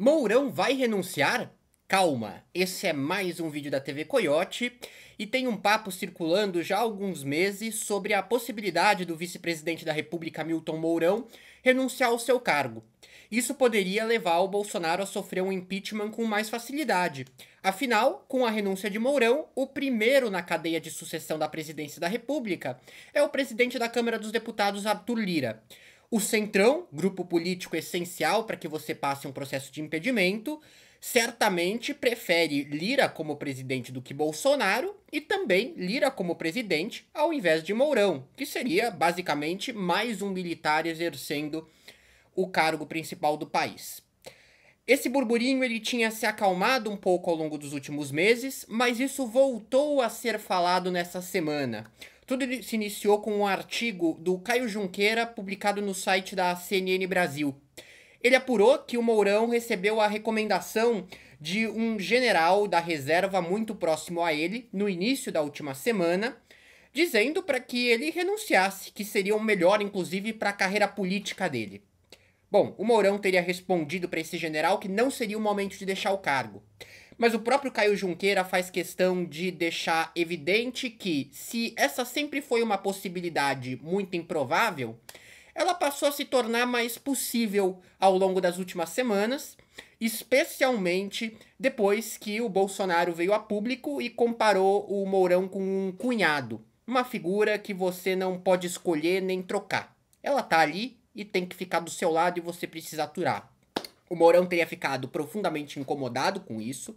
Mourão vai renunciar? Calma, esse é mais um vídeo da TV Coyote e tem um papo circulando já há alguns meses sobre a possibilidade do vice-presidente da República Milton Mourão renunciar ao seu cargo. Isso poderia levar o Bolsonaro a sofrer um impeachment com mais facilidade. Afinal, com a renúncia de Mourão, o primeiro na cadeia de sucessão da presidência da República é o presidente da Câmara dos Deputados, Arthur Lira. O Centrão, grupo político essencial para que você passe um processo de impedimento, certamente prefere Lira como presidente do que Bolsonaro e também Lira como presidente ao invés de Mourão, que seria basicamente mais um militar exercendo o cargo principal do país. Esse burburinho ele tinha se acalmado um pouco ao longo dos últimos meses, mas isso voltou a ser falado nessa semana. Tudo se iniciou com um artigo do Caio Junqueira, publicado no site da CNN Brasil. Ele apurou que o Mourão recebeu a recomendação de um general da reserva muito próximo a ele, no início da última semana, dizendo para que ele renunciasse, que seria o melhor, inclusive, para a carreira política dele. Bom, o Mourão teria respondido para esse general que não seria o momento de deixar o cargo. Mas o próprio Caio Junqueira faz questão de deixar evidente que, se essa sempre foi uma possibilidade muito improvável, ela passou a se tornar mais possível ao longo das últimas semanas, especialmente depois que o Bolsonaro veio a público e comparou o Mourão com um cunhado, uma figura que você não pode escolher nem trocar. Ela tá ali e tem que ficar do seu lado e você precisa aturar. O Mourão teria ficado profundamente incomodado com isso.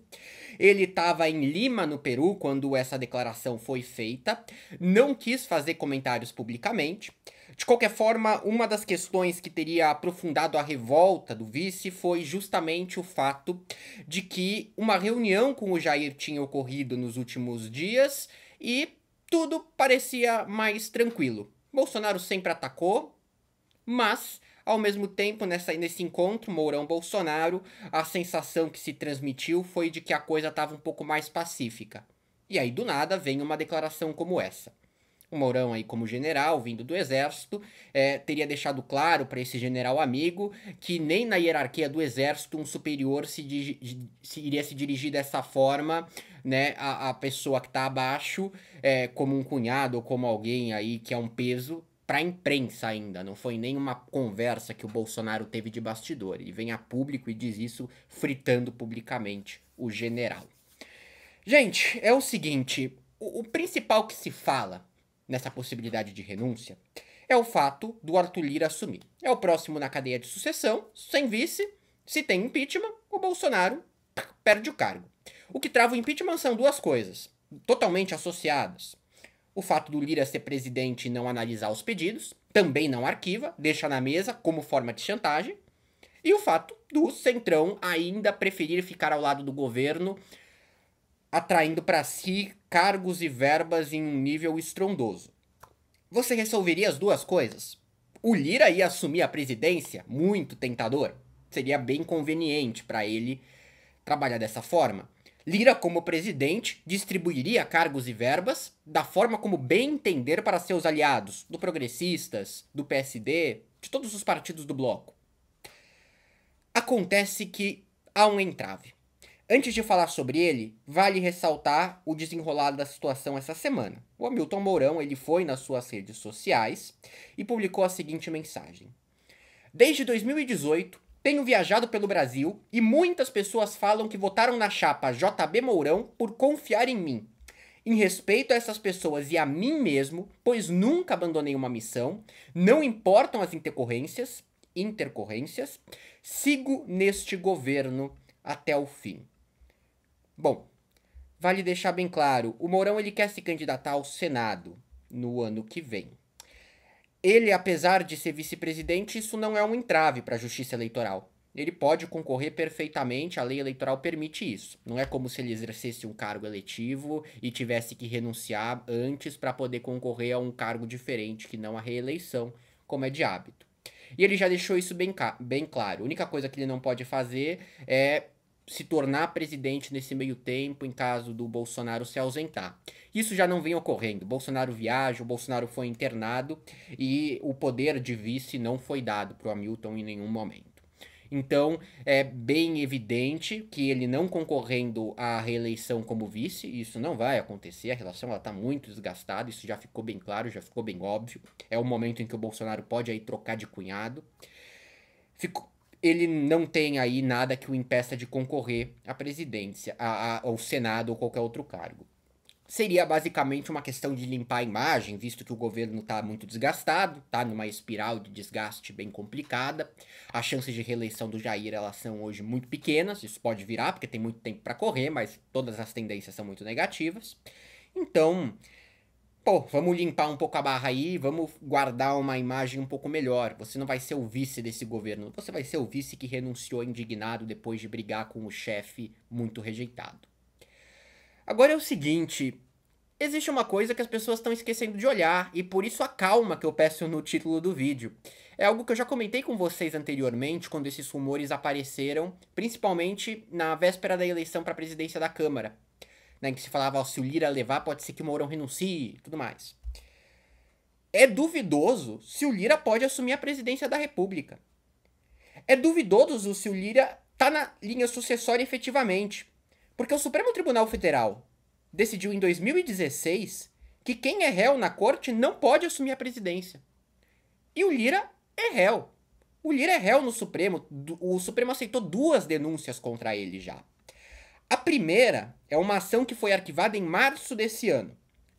Ele estava em Lima, no Peru, quando essa declaração foi feita. Não quis fazer comentários publicamente. De qualquer forma, uma das questões que teria aprofundado a revolta do vice foi justamente o fato de que uma reunião com o Jair tinha ocorrido nos últimos dias e tudo parecia mais tranquilo. Bolsonaro sempre atacou, mas ao mesmo tempo, nessa, nesse encontro Mourão-Bolsonaro, a sensação que se transmitiu foi de que a coisa estava um pouco mais pacífica. E aí, do nada, vem uma declaração como essa. O Mourão, aí, como general, vindo do exército, é, teria deixado claro para esse general amigo que nem na hierarquia do exército um superior se, di- se iria se dirigir dessa forma né, a, a pessoa que está abaixo, é, como um cunhado ou como alguém aí que é um peso, para imprensa ainda, não foi nenhuma conversa que o Bolsonaro teve de bastidor. Ele vem a público e diz isso fritando publicamente o general. Gente, é o seguinte, o, o principal que se fala nessa possibilidade de renúncia é o fato do Arthur Lira assumir. É o próximo na cadeia de sucessão, sem vice, se tem impeachment, o Bolsonaro perde o cargo. O que trava o impeachment são duas coisas, totalmente associadas o fato do Lira ser presidente e não analisar os pedidos, também não arquiva, deixa na mesa como forma de chantagem, e o fato do Centrão ainda preferir ficar ao lado do governo, atraindo para si cargos e verbas em um nível estrondoso. Você resolveria as duas coisas? O Lira ia assumir a presidência, muito tentador, seria bem conveniente para ele trabalhar dessa forma. Lira, como presidente, distribuiria cargos e verbas da forma como bem entender para seus aliados, do Progressistas, do PSD, de todos os partidos do bloco. Acontece que há um entrave. Antes de falar sobre ele, vale ressaltar o desenrolado da situação essa semana. O Hamilton Mourão ele foi nas suas redes sociais e publicou a seguinte mensagem: Desde 2018, tenho viajado pelo Brasil e muitas pessoas falam que votaram na chapa JB Mourão por confiar em mim. Em respeito a essas pessoas e a mim mesmo, pois nunca abandonei uma missão, não importam as intercorrências, intercorrências, sigo neste governo até o fim. Bom, vale deixar bem claro, o Mourão ele quer se candidatar ao Senado no ano que vem. Ele, apesar de ser vice-presidente, isso não é um entrave para a justiça eleitoral. Ele pode concorrer perfeitamente, a lei eleitoral permite isso. Não é como se ele exercesse um cargo eletivo e tivesse que renunciar antes para poder concorrer a um cargo diferente que não a reeleição, como é de hábito. E ele já deixou isso bem, bem claro. A única coisa que ele não pode fazer é se tornar presidente nesse meio tempo, em caso do Bolsonaro se ausentar. Isso já não vem ocorrendo. Bolsonaro viaja, o Bolsonaro foi internado e o poder de vice não foi dado para o Hamilton em nenhum momento. Então, é bem evidente que ele não concorrendo à reeleição como vice, isso não vai acontecer, a relação está muito desgastada, isso já ficou bem claro, já ficou bem óbvio. É o momento em que o Bolsonaro pode aí trocar de cunhado. Ficou, ele não tem aí nada que o impeça de concorrer à presidência, a, a, ao Senado ou qualquer outro cargo. Seria basicamente uma questão de limpar a imagem, visto que o governo está muito desgastado, está numa espiral de desgaste bem complicada. As chances de reeleição do Jair elas são hoje muito pequenas, isso pode virar porque tem muito tempo para correr, mas todas as tendências são muito negativas. Então, pô, vamos limpar um pouco a barra aí, vamos guardar uma imagem um pouco melhor. Você não vai ser o vice desse governo, você vai ser o vice que renunciou indignado depois de brigar com o chefe muito rejeitado. Agora é o seguinte, existe uma coisa que as pessoas estão esquecendo de olhar e por isso a calma que eu peço no título do vídeo. É algo que eu já comentei com vocês anteriormente quando esses rumores apareceram, principalmente na véspera da eleição para a presidência da Câmara né, que se falava, se o Lira levar, pode ser que o Mourão renuncie tudo mais. É duvidoso se o Lira pode assumir a presidência da República. É duvidoso se o Lira tá na linha sucessória efetivamente. Porque o Supremo Tribunal Federal decidiu em 2016 que quem é réu na corte não pode assumir a presidência. E o Lira é réu. O Lira é réu no Supremo. O Supremo aceitou duas denúncias contra ele já. A primeira é uma ação que foi arquivada em março desse ano.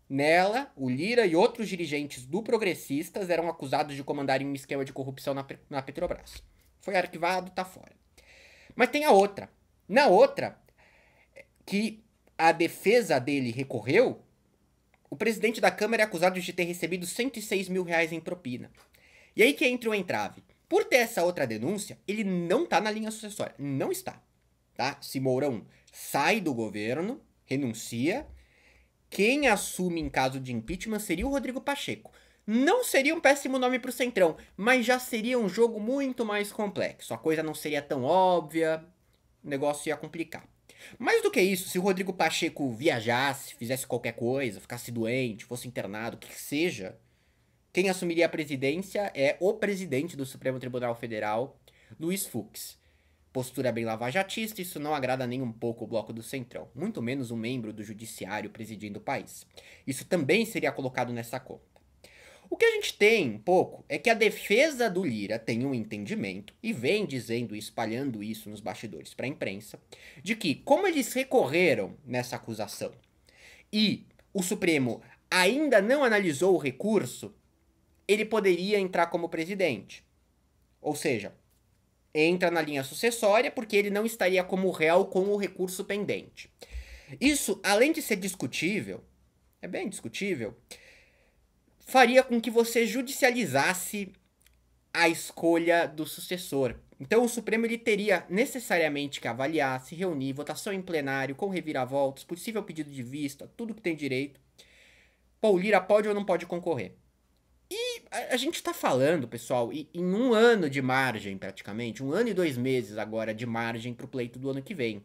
Nela, o Lira e outros dirigentes do Progressistas eram acusados de comandarem um esquema de corrupção na, na Petrobras. Foi arquivado, tá fora. Mas tem a outra. Na outra, que a defesa dele recorreu, o presidente da Câmara é acusado de ter recebido 106 mil reais em propina. E aí que entra o entrave. Por ter essa outra denúncia, ele não tá na linha sucessória. Não está. Tá? Se Mourão sai do governo, renuncia. Quem assume em caso de impeachment seria o Rodrigo Pacheco. Não seria um péssimo nome para o Centrão, mas já seria um jogo muito mais complexo. A coisa não seria tão óbvia, o negócio ia complicar. Mais do que isso, se o Rodrigo Pacheco viajasse, fizesse qualquer coisa, ficasse doente, fosse internado, o que, que seja, quem assumiria a presidência é o presidente do Supremo Tribunal Federal, Luiz Fux. Postura bem lavajatista, isso não agrada nem um pouco o bloco do Centrão, muito menos um membro do judiciário presidindo o país. Isso também seria colocado nessa conta. O que a gente tem um pouco é que a defesa do Lira tem um entendimento, e vem dizendo e espalhando isso nos bastidores para a imprensa, de que, como eles recorreram nessa acusação e o Supremo ainda não analisou o recurso, ele poderia entrar como presidente. Ou seja, entra na linha sucessória porque ele não estaria como réu com o recurso pendente. Isso, além de ser discutível, é bem discutível, faria com que você judicializasse a escolha do sucessor. Então o Supremo ele teria necessariamente que avaliar, se reunir, votação em plenário, com reviravoltas, possível pedido de vista, tudo que tem direito. Paulira pode ou não pode concorrer a, a gente está falando, pessoal, em, em um ano de margem, praticamente, um ano e dois meses agora de margem para o pleito do ano que vem.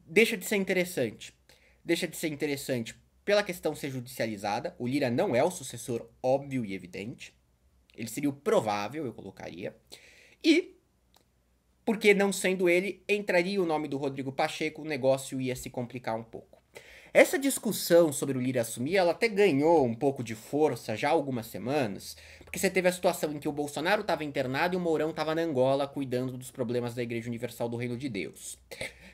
Deixa de ser interessante. Deixa de ser interessante pela questão ser judicializada. O Lira não é o sucessor óbvio e evidente. Ele seria o provável, eu colocaria. E, porque não sendo ele, entraria o nome do Rodrigo Pacheco, o negócio ia se complicar um pouco. Essa discussão sobre o Lira assumir, ela até ganhou um pouco de força já há algumas semanas, porque você teve a situação em que o Bolsonaro estava internado e o Mourão estava na Angola cuidando dos problemas da Igreja Universal do Reino de Deus.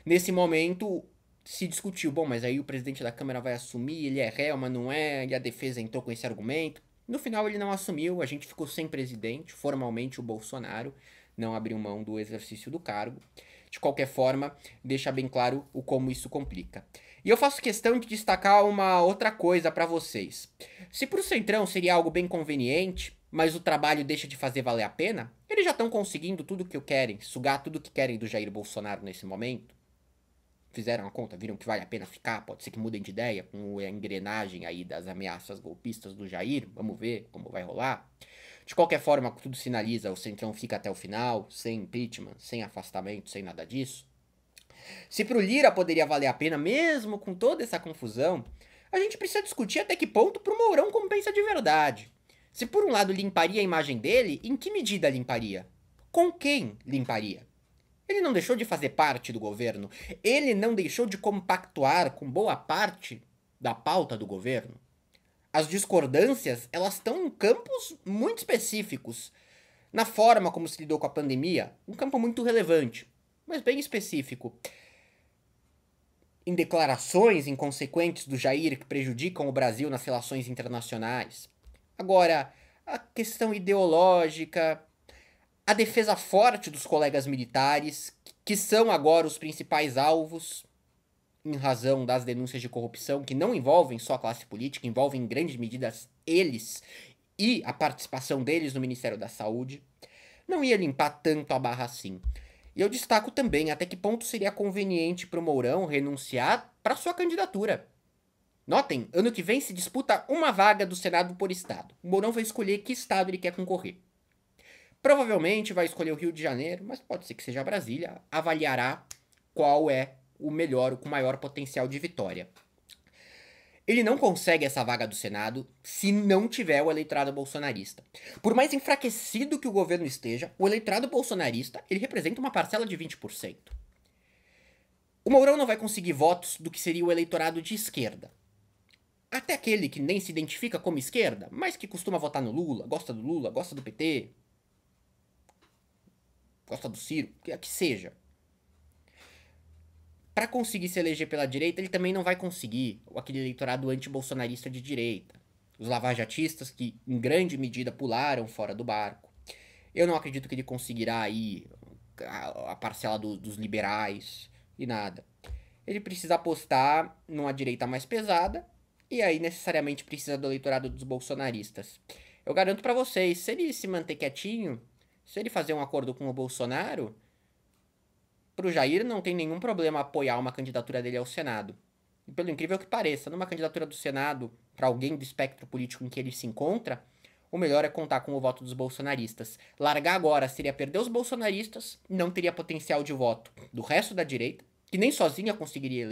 Nesse momento, se discutiu, bom, mas aí o presidente da Câmara vai assumir, ele é réu, mas não é, e a defesa entrou com esse argumento. No final ele não assumiu, a gente ficou sem presidente, formalmente o Bolsonaro não abriu mão do exercício do cargo de qualquer forma, deixa bem claro o como isso complica. E eu faço questão de destacar uma outra coisa para vocês. Se para o Centrão seria algo bem conveniente, mas o trabalho deixa de fazer valer a pena, eles já estão conseguindo tudo o que querem, sugar tudo o que querem do Jair Bolsonaro nesse momento. Fizeram a conta, viram que vale a pena ficar, pode ser que mudem de ideia com a engrenagem aí das ameaças golpistas do Jair, vamos ver como vai rolar. De qualquer forma, tudo sinaliza, o Centrão fica até o final, sem impeachment, sem afastamento, sem nada disso. Se pro Lira poderia valer a pena, mesmo com toda essa confusão, a gente precisa discutir até que ponto pro Mourão compensa de verdade. Se por um lado limparia a imagem dele, em que medida limparia? Com quem limparia? Ele não deixou de fazer parte do governo. Ele não deixou de compactuar com boa parte da pauta do governo as discordâncias, elas estão em campos muito específicos. Na forma como se lidou com a pandemia, um campo muito relevante, mas bem específico. Em declarações inconsequentes do Jair que prejudicam o Brasil nas relações internacionais. Agora, a questão ideológica, a defesa forte dos colegas militares, que são agora os principais alvos em razão das denúncias de corrupção que não envolvem só a classe política, envolvem em grandes medidas eles e a participação deles no Ministério da Saúde, não ia limpar tanto a barra assim. E eu destaco também até que ponto seria conveniente para o Mourão renunciar para sua candidatura. Notem, ano que vem se disputa uma vaga do Senado por estado. O Mourão vai escolher que estado ele quer concorrer. Provavelmente vai escolher o Rio de Janeiro, mas pode ser que seja Brasília. Avaliará qual é o melhor, o com maior potencial de vitória. Ele não consegue essa vaga do Senado se não tiver o eleitorado bolsonarista. Por mais enfraquecido que o governo esteja, o eleitorado bolsonarista ele representa uma parcela de 20%. O Mourão não vai conseguir votos do que seria o eleitorado de esquerda. Até aquele que nem se identifica como esquerda, mas que costuma votar no Lula, gosta do Lula, gosta do PT, gosta do Ciro, é que seja para conseguir se eleger pela direita, ele também não vai conseguir aquele eleitorado anti-bolsonarista de direita. Os lavajatistas que, em grande medida, pularam fora do barco. Eu não acredito que ele conseguirá aí a parcela do, dos liberais e nada. Ele precisa apostar numa direita mais pesada e aí necessariamente precisa do eleitorado dos bolsonaristas. Eu garanto para vocês, se ele se manter quietinho, se ele fazer um acordo com o Bolsonaro, para o Jair não tem nenhum problema apoiar uma candidatura dele ao Senado. E pelo incrível que pareça, numa candidatura do Senado para alguém do espectro político em que ele se encontra, o melhor é contar com o voto dos bolsonaristas. Largar agora seria perder os bolsonaristas, não teria potencial de voto do resto da direita, que nem sozinha conseguiria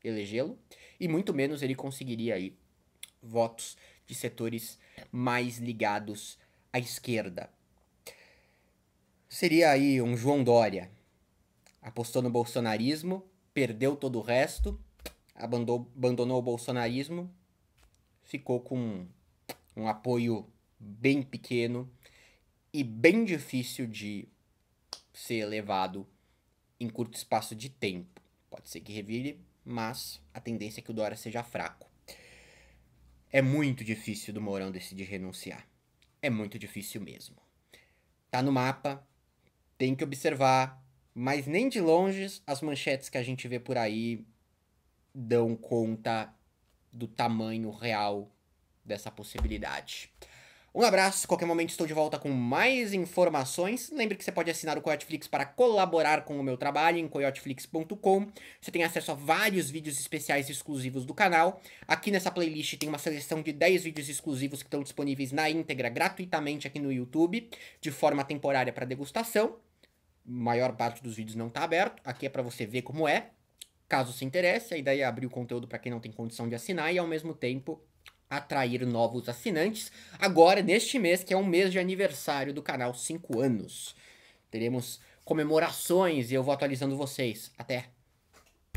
elegê-lo, e muito menos ele conseguiria aí votos de setores mais ligados à esquerda. Seria aí um João Dória, apostou no bolsonarismo, perdeu todo o resto, abandonou, abandonou o bolsonarismo, ficou com um apoio bem pequeno e bem difícil de ser levado em curto espaço de tempo. Pode ser que revire, mas a tendência é que o Dória seja fraco. É muito difícil do Mourão decidir renunciar. É muito difícil mesmo. Tá no mapa, tem que observar, mas nem de longe as manchetes que a gente vê por aí dão conta do tamanho real dessa possibilidade. Um abraço, qualquer momento estou de volta com mais informações. Lembre que você pode assinar o Coyoteflix para colaborar com o meu trabalho em coyoteflix.com. Você tem acesso a vários vídeos especiais exclusivos do canal. Aqui nessa playlist tem uma seleção de 10 vídeos exclusivos que estão disponíveis na íntegra gratuitamente aqui no YouTube, de forma temporária para degustação maior parte dos vídeos não está aberto. Aqui é para você ver como é, caso se interesse. A ideia é abrir o conteúdo para quem não tem condição de assinar e, ao mesmo tempo, atrair novos assinantes. Agora, neste mês, que é um mês de aniversário do canal, 5 anos. Teremos comemorações e eu vou atualizando vocês. Até!